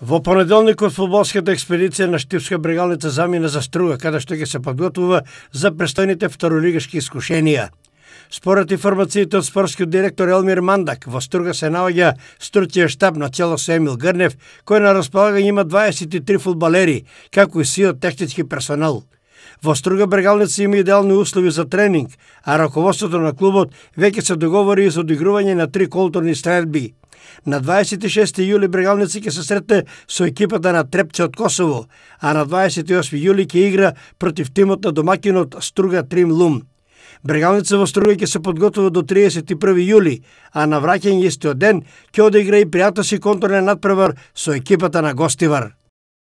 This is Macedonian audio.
Во понеделникот фудбалската експедиција на Штипска бригалница замина за Струга, каде што ќе се подготвува за престојните второлигашки искушенија. Според информациите од спортскиот директор Елмир Мандак, во Струга се наоѓа стручиот штаб на цело со Емил Грнев, кој на располагање има 23 фудбалери, како и сиот технички персонал. Во Струга бригалница има идеални услови за тренинг, а раководството на клубот веќе се договори за одигрување на три културни стрелби. На 26 јули Брегалници ќе се сретне со екипата на Трепче од Косово, а на 28 јули ќе игра против тимот на домакинот Струга Трим Лум. Брегалница во Струга ќе се подготвува до 31 јули, а на враќање истиот ден ќе одигра и пријата си контурен надпревар со екипата на Гостивар.